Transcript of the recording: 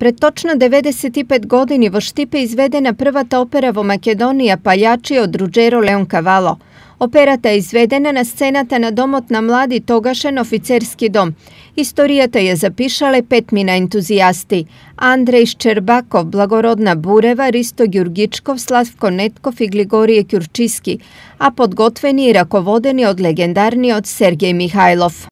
Пред точно 95 години во Штипе изведена првата опера во Македонија Пајачи од Руджеро Леон Кавало. Операта е изведена на сцената на домот на млади тогашен офицерски дом. Историјата ја запишале петмина ентузијасти. Андреј Шчербаков, Благородна Бурева, Ристо Ѓургичков, Славко Нетков и Глигорије Кјурчиски, а подготвени и раководени од легендарниот Сергеј Михајлов.